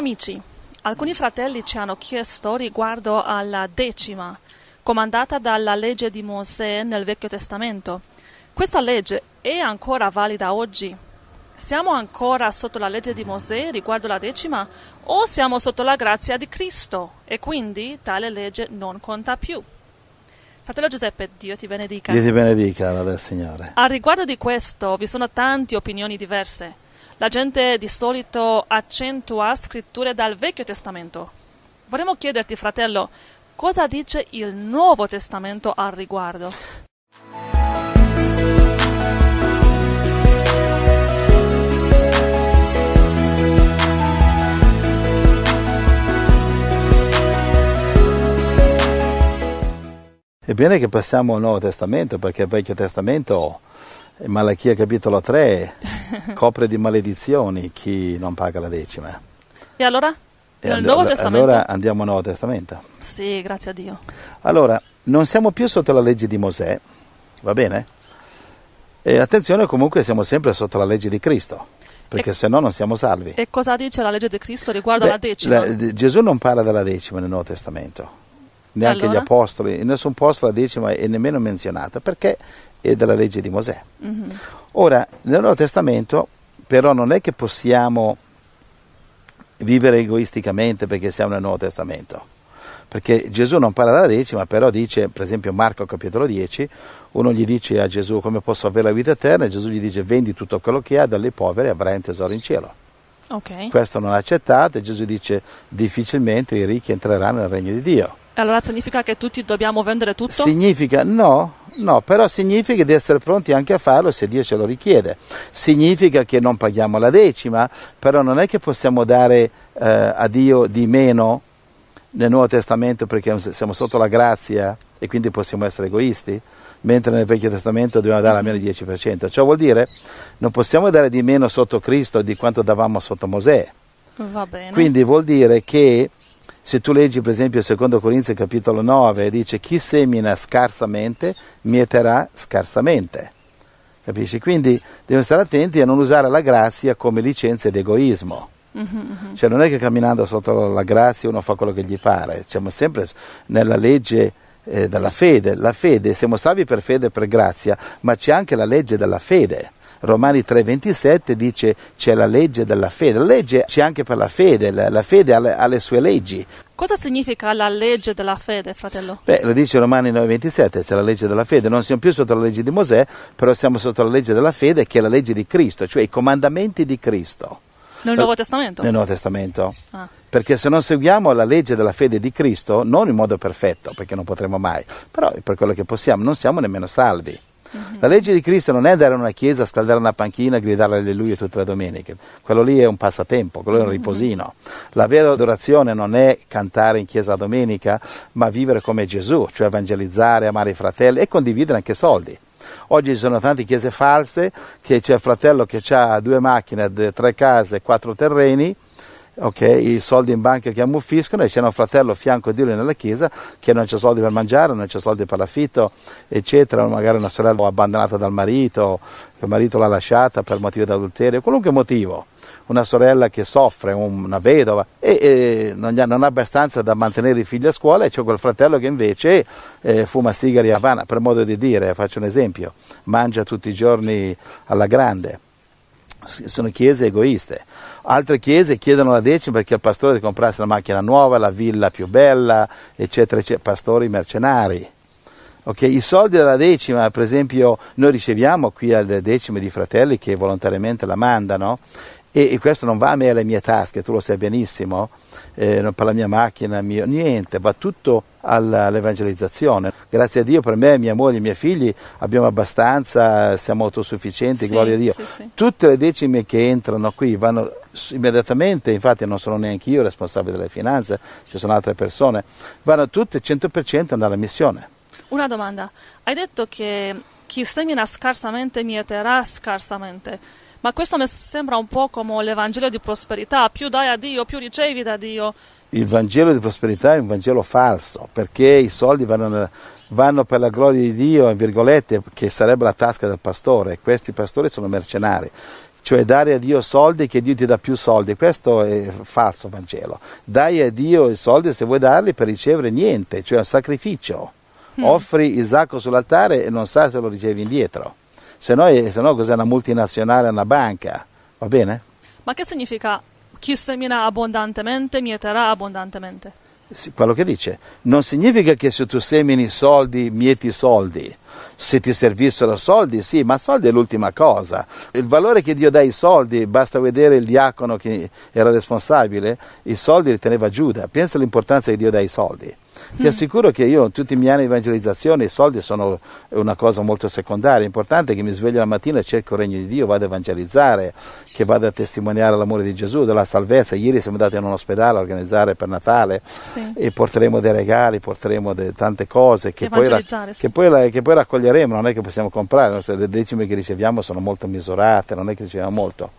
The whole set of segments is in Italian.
amici, alcuni fratelli ci hanno chiesto riguardo alla decima, comandata dalla legge di Mosè nel Vecchio Testamento. Questa legge è ancora valida oggi? Siamo ancora sotto la legge di Mosè riguardo la decima o siamo sotto la grazia di Cristo e quindi tale legge non conta più? Fratello Giuseppe, Dio ti benedica. Dio ti benedica, del Signore. A riguardo di questo vi sono tante opinioni diverse la gente di solito accentua scritture dal Vecchio Testamento. Vorremmo chiederti, fratello, cosa dice il Nuovo Testamento al riguardo? È bene che passiamo al Nuovo Testamento perché il Vecchio Testamento Malachia capitolo 3 copre di maledizioni chi non paga la decima. E allora? E Nel and- Nuovo Testamento? Allora andiamo al Nuovo Testamento. Sì, grazie a Dio. Allora, non siamo più sotto la legge di Mosè, va bene? E attenzione, comunque siamo sempre sotto la legge di Cristo perché e, se no non siamo salvi. E cosa dice la legge di Cristo riguardo Beh, alla decima? La, Gesù non parla della decima nel Nuovo Testamento, neanche allora? gli apostoli, in nessun posto la decima è nemmeno menzionata, perché e della legge di Mosè. Mm-hmm. Ora, nel Nuovo Testamento però non è che possiamo vivere egoisticamente perché siamo nel Nuovo Testamento. Perché Gesù non parla della decima, però dice, per esempio Marco capitolo 10, uno gli dice a Gesù come posso avere la vita eterna e Gesù gli dice vendi tutto quello che hai, dalle poveri avrai un tesoro in cielo. Okay. Questo non è accettato e Gesù dice difficilmente i ricchi entreranno nel regno di Dio. Allora significa che tutti dobbiamo vendere tutto? Significa no, No, però significa di essere pronti anche a farlo se Dio ce lo richiede. Significa che non paghiamo la decima, però non è che possiamo dare eh, a Dio di meno nel Nuovo Testamento perché siamo sotto la grazia e quindi possiamo essere egoisti, mentre nel Vecchio Testamento dobbiamo dare almeno il 10%. Ciò vuol dire non possiamo dare di meno sotto Cristo di quanto davamo sotto Mosè. Quindi vuol dire che se tu leggi per esempio 2 Corinzi capitolo 9, dice chi semina scarsamente mieterà scarsamente. Capisci? Quindi devono stare attenti a non usare la grazia come licenza ed egoismo. Mm-hmm. Cioè non è che camminando sotto la grazia uno fa quello che gli pare, siamo sempre nella legge eh, della fede, la fede, siamo salvi per fede e per grazia, ma c'è anche la legge della fede. Romani 3:27 dice c'è la legge della fede, la legge c'è anche per la fede, la, la fede ha le, ha le sue leggi. Cosa significa la legge della fede, fratello? Beh, lo dice Romani 9:27, c'è la legge della fede, non siamo più sotto la legge di Mosè, però siamo sotto la legge della fede che è la legge di Cristo, cioè i comandamenti di Cristo. Nel Nuovo Testamento? Nel Nuovo Testamento. Ah. Perché se non seguiamo la legge della fede di Cristo, non in modo perfetto, perché non potremo mai, però per quello che possiamo, non siamo nemmeno salvi. La legge di Cristo non è andare in una chiesa, scaldare una panchina, e gridare alleluia tutte le domeniche. Quello lì è un passatempo, quello è un riposino. La vera adorazione non è cantare in chiesa la domenica, ma vivere come Gesù, cioè evangelizzare, amare i fratelli e condividere anche soldi. Oggi ci sono tante chiese false che c'è il fratello che ha due macchine, tre case, quattro terreni okay, i soldi in banca che ammuffiscono e c'è un fratello a fianco di lui nella chiesa che non c'è soldi per mangiare, non c'è soldi per l'affitto, eccetera, magari una sorella abbandonata dal marito, che il marito l'ha lasciata per motivi di adulterio, qualunque motivo una sorella che soffre, una vedova, e, e non, ha, non, ha, abbastanza da mantenere i figli a scuola, e c'è quel fratello che invece eh, fuma sigari a Havana, per modo di dire, faccio un esempio, mangia tutti i giorni alla grande sono chiese egoiste. Altre chiese chiedono la decima perché il pastore deve comprarsi la macchina nuova, la villa più bella, eccetera, eccetera. Pastori mercenari. Okay? I soldi della decima, per esempio, noi riceviamo qui le decime di fratelli che volontariamente la mandano e, questo non va a me e alle mie tasche, tu lo sai benissimo, eh, non per la mia macchina, mio, niente, va tutto all'evangelizzazione. Grazie a Dio per me, mia moglie, i miei figli abbiamo abbastanza, siamo autosufficienti, sì, gloria a Dio. Sì, sì. Tutte le decime che entrano qui vanno immediatamente, infatti non sono neanche io responsabile delle finanze, ci sono altre persone, vanno tutte 100% nella missione. Una domanda, hai detto che chi semina scarsamente mieterà scarsamente. Ma questo mi sembra un po' come l'Evangelo di prosperità, più dai a Dio, più ricevi da Dio. Il Vangelo di prosperità è un Vangelo falso, perché i soldi vanno, vanno per la gloria di Dio, in virgolette, che sarebbe la tasca del pastore. e Questi pastori sono mercenari cioè dare a Dio soldi che Dio ti dà più soldi, questo è falso Vangelo. Dai a Dio i soldi se vuoi darli per ricevere niente, cioè un sacrificio. Mm. offri Isacco sull'altare e non sa se lo ricevi indietro. Se no, se no cos'è una multinazionale, una banca? Va bene? Ma che significa chi semina abbondantemente mieterà abbondantemente? Sì, quello che dice. Non significa che se tu semini soldi, mieti soldi. Se ti servissero soldi, sì, ma soldi è l'ultima cosa. Il valore che Dio dà ai soldi, basta vedere il diacono che era responsabile, i soldi li teneva Giuda. Pensa all'importanza che Dio dà ai soldi. Ti assicuro che io tutti i miei anni di evangelizzazione i soldi sono una cosa molto secondaria, l'importante è che mi sveglio la mattina e cerco il regno di Dio, vado a evangelizzare, che vado a testimoniare l'amore di Gesù, della salvezza. Ieri siamo andati in un ospedale a organizzare per Natale sì. e porteremo dei regali, porteremo de- tante cose che poi, ra- sì. che, poi la- che poi raccoglieremo, non è che possiamo comprare, le decime che riceviamo sono molto misurate, non è che riceviamo molto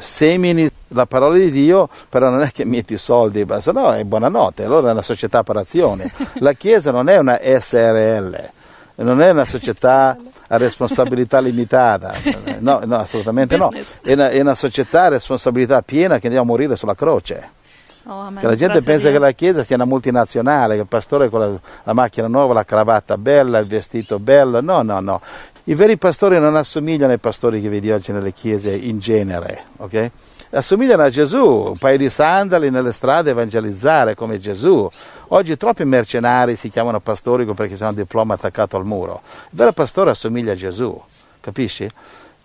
semini la parola di Dio, però non è che metti soldi, ma se no è buonanotte, allora è una società per azioni. La Chiesa non è una SRL, non è una società a responsabilità limitata, no, no assolutamente no, è una, è una, società a responsabilità piena che andiamo a morire sulla croce. Oh, che la gente pensa che la Chiesa sia una multinazionale, che il pastore con la, la macchina nuova, la cravatta bella, il vestito bello, no, no, no, i veri pastori non assomigliano ai pastori che vedi oggi nelle chiese in genere, ok? Assomigliano a Gesù, un paio di sandali nelle strade evangelizzare come Gesù. Oggi troppi mercenari si chiamano pastori perché hanno un diploma attaccato al muro. Il vero pastore assomiglia a Gesù, capisci?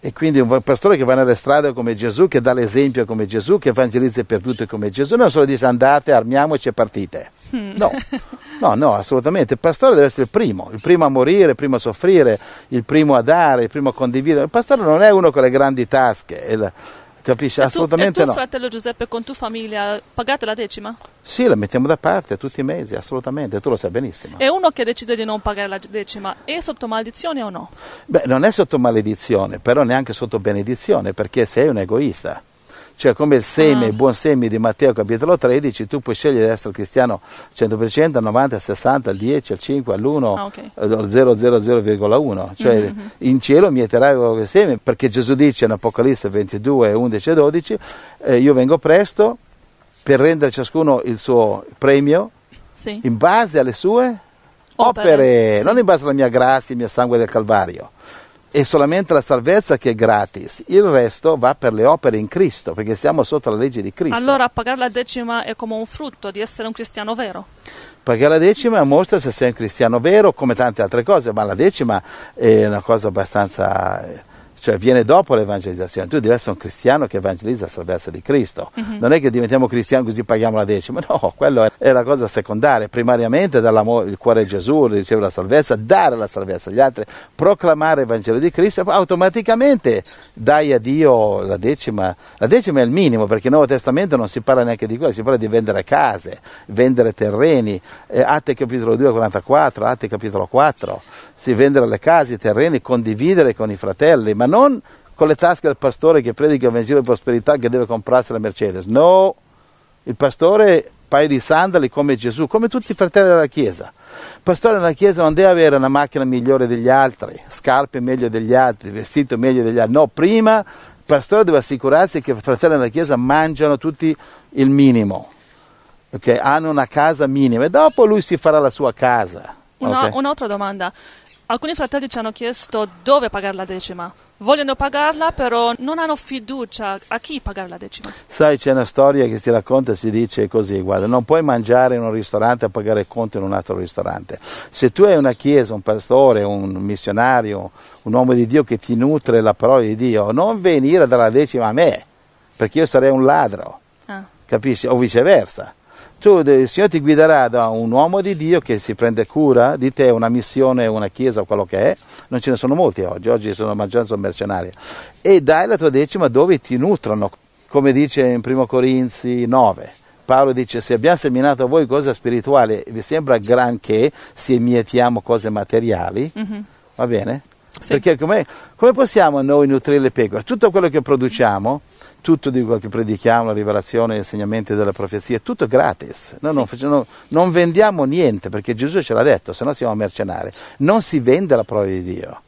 E quindi un pastore che va nelle strade come Gesù, che dà l'esempio come Gesù, che evangelizza i perduti come Gesù, non solo dice andate, armiamoci e partite. Hmm. No, no, no, assolutamente. Il pastore deve essere il primo, il primo a morire, il primo a soffrire, il primo a dare, il primo a condividere. Il pastore non è uno con le grandi tasche. Il, Capisci? Ma assolutamente tu, tu, no. fratello Giuseppe, con tua famiglia pagate la decima? Sì, la mettiamo da parte tutti i mesi, assolutamente, tu lo sai benissimo. E uno che decide di non pagare la decima è sotto maledizione o no? Beh, non è sotto maledizione, però neanche sotto benedizione, perché sei un egoista. Cioè come il seme, il ah. buon seme di Matteo capitolo 13, tu puoi scegliere di essere cristiano 100%, al 90, al 60, al 10, al 5, all'1, ah, okay. Eh, al 0,00,1. Cioè mm-hmm, mm-hmm. in cielo mieterai eterai il seme, perché Gesù dice in Apocalisse 22, 11 e 12, eh, io vengo presto per rendere ciascuno il suo premio sì. in base alle sue opere, opere sì. non in base alla mia grazia, il mio sangue del Calvario è solamente la salvezza che è gratis, il resto va per le opere in Cristo, perché siamo sotto la legge di Cristo. Allora pagare la decima è come un frutto di essere un cristiano vero? Pagare la decima mostra se sei un cristiano vero, come tante altre cose, ma la decima è una cosa abbastanza eh, cioè viene dopo l'evangelizzazione. Tu devi essere un cristiano che evangelizza a salvezza di Cristo. Uh-huh. Non è che diventiamo cristiani così paghiamo la decima, no, quella è la cosa secondaria. Primariamente dall'amore, il cuore di Gesù, ricevere la salvezza, dare la salvezza agli altri, proclamare il Vangelo di Cristo, automaticamente dai a Dio la decima. La decima è il minimo, perché nel Nuovo Testamento non si parla neanche di quello, si parla di vendere case, vendere terreni. Eh, Atti capitolo 2, 44, Atte capitolo 4, si vendere le case, i terreni, condividere con i fratelli, ma non con le tasche del pastore che predica il Vangelo di prosperità che deve comprarsi la Mercedes. No, il pastore paio di sandali come Gesù, come tutti i fratelli della Chiesa. Il pastore della Chiesa non deve avere una macchina migliore degli altri, scarpe meglio degli altri, vestito meglio degli altri. No, prima il pastore deve assicurarsi che i fratelli della Chiesa mangiano tutti il minimo, okay? hanno una casa minima e dopo lui si farà la sua casa. Una, Un'altra domanda. Alcuni fratelli ci hanno chiesto dove pagare la decima vogliono pagarla, però non hanno fiducia a chi pagare la decima. Sai, c'è una storia che si racconta, si dice così, guarda, non puoi mangiare in un ristorante a pagare il conto in un altro ristorante. Se tu hai una chiesa, un pastore, un missionario, un uomo di Dio che ti nutre la parola di Dio, non venire dalla decima a me, perché io sarei un ladro, ah. capisci? O viceversa tu, il Signore ti guiderà da un uomo di Dio che si prende cura di te, una missione, una chiesa, o quello che è, non ce ne sono molti oggi, oggi sono maggioranza mercenari, e dai la tua decima dove ti nutrono, come dice in 1 Corinzi 9. Paolo dice se abbiamo seminato a voi cose spirituali, vi sembra granché se mietiamo cose materiali? Mm-hmm. Va bene? Sì. Perché come, come possiamo noi nutrire le pecore? Tutto quello che produciamo, tutto di quello che predichiamo, la rivelazione, gli insegnamenti della profezia, è tutto gratis. Noi sì. non, facciamo, non, vendiamo niente perché Gesù ce l'ha detto, se no siamo mercenari. Non si vende la prova di Dio.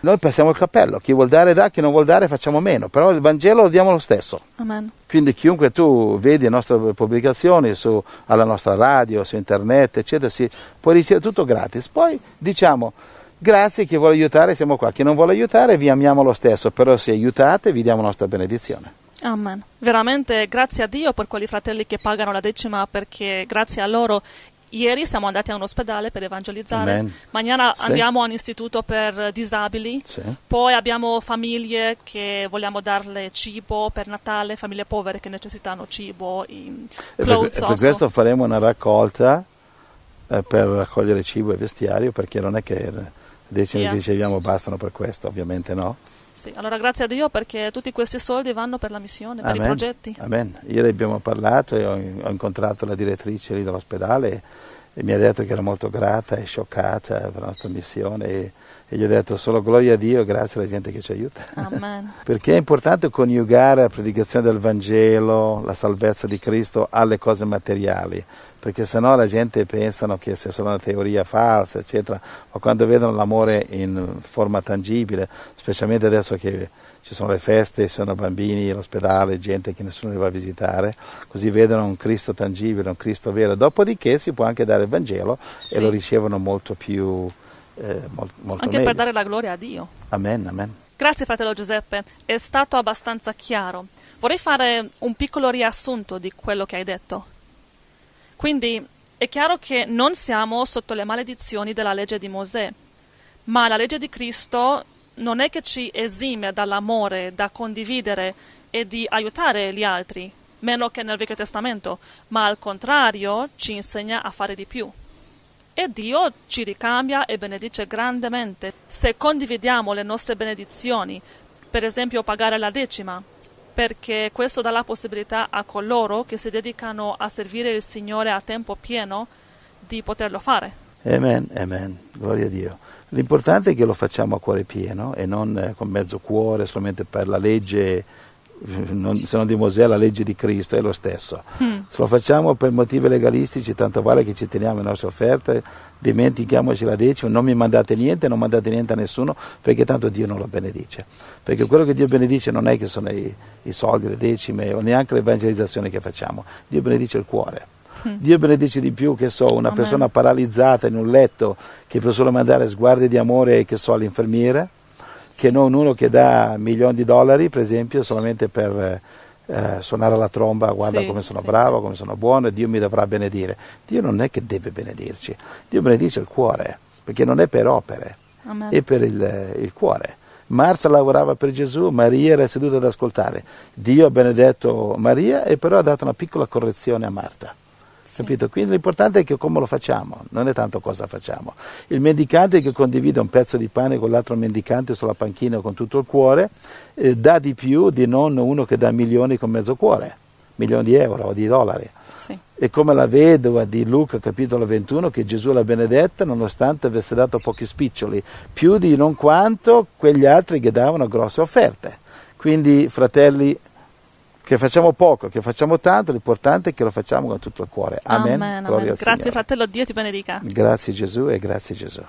Noi passiamo il cappello, chi vuol dare dà, chi non vuol dare facciamo meno, però il Vangelo lo diamo lo stesso. Amen. Quindi chiunque tu vedi le nostre pubblicazioni su, alla nostra radio, su internet, eccetera, si può ricevere tutto gratis. Poi diciamo Grazie, chi vuole aiutare siamo qua, chi non vuole aiutare vi amiamo lo stesso, però se aiutate vi diamo la nostra benedizione. Amen. Veramente grazie a Dio per quegli fratelli che pagano la decima perché grazie a loro ieri siamo andati a un ospedale per evangelizzare, Amen. Mañana sì. andiamo a un istituto per disabili, sì. poi abbiamo famiglie che vogliamo darle cibo per Natale, famiglie povere che necessitano cibo. E per, per questo faremo una raccolta eh, per raccogliere cibo e vestiario perché non è che decimi che eh. riceviamo bastano per questo, ovviamente no. Sì, allora grazie a Dio perché tutti questi soldi vanno per la missione, Amen. per i progetti. Amen. Ieri abbiamo parlato e ho, ho incontrato la direttrice lì dell'ospedale e mi ha detto che era molto grata e scioccata per la nostra missione e, e gli ho detto solo gloria a Dio e grazie alla gente che ci aiuta. Perché è importante coniugare la predicazione del Vangelo, la salvezza di Cristo alle cose materiali, perché sennò la gente pensa che sia solo una teoria falsa, eccetera, ma quando vedono l'amore in forma tangibile, specialmente adesso che ci sono le feste, ci sono bambini l'ospedale, gente che nessuno li va a visitare, così vedono un Cristo tangibile, un Cristo vero. Dopodiché si può anche dare il Vangelo sì. e lo ricevono molto più... Eh, molto, molto anche meglio. per dare la gloria a Dio. Amen, amen. Grazie fratello Giuseppe, è stato abbastanza chiaro. Vorrei fare un piccolo riassunto di quello che hai detto. Quindi è chiaro che non siamo sotto le maledizioni della legge di Mosè, ma la legge di Cristo non è che ci esime dall'amore, da condividere e di aiutare gli altri, meno che nel Vecchio Testamento, ma al contrario ci insegna a fare di più. E Dio ci ricambia e benedice grandemente se condividiamo le nostre benedizioni, per esempio pagare la decima, perché questo dà la possibilità a coloro che si dedicano a servire il Signore a tempo pieno di poterlo fare. Amen, amen, gloria a Dio. L'importante è che lo facciamo a cuore pieno e non eh, con mezzo cuore, solamente per la legge, non, se non di Mosè, la legge di Cristo, è lo stesso. Mm. Se lo facciamo per motivi legalistici, tanto vale che ci teniamo le nostre offerte, dimentichiamoci la decima, non mi mandate niente, non mandate niente a nessuno, perché tanto Dio non lo benedice. Perché quello che Dio benedice non è che sono i, i soldi, le decime o neanche l'evangelizzazione che facciamo, Dio benedice il cuore. Dio benedice di più, che so, una Amen. persona paralizzata in un letto che può solo mandare sguardi di amore, che so, all'infermiere, sì. che non uno che dà milioni di dollari, per esempio, solamente per... Eh, suonare la tromba, guarda sì, come sono sì, bravo, sì. come sono buono, e Dio mi dovrà benedire. Dio non è che deve benedirci, Dio benedice il cuore, perché non è per opere, Amen. è per il, il, cuore. Marta lavorava per Gesù, Maria era seduta ad ascoltare. Dio ha benedetto Maria e però ha dato una piccola correzione a Marta. Capito? Quindi l'importante è che come lo facciamo, non è tanto cosa facciamo. Il mendicante che condivide un pezzo di pane con l'altro mendicante sulla panchina con tutto il cuore, eh, dà di più di non uno che dà milioni con mezzo cuore, milioni di euro o di dollari. Sì. E come la vedova di Luca capitolo 21 che Gesù l'ha benedetta nonostante avesse dato pochi spiccioli, più di non quanto quegli altri che davano grosse offerte. Quindi fratelli che facciamo poco, che facciamo tanto, l'importante è che lo facciamo con tutto il cuore. Amen. amen, amen. Grazie Signore. fratello, Dio ti benedica. Grazie Gesù e grazie Gesù.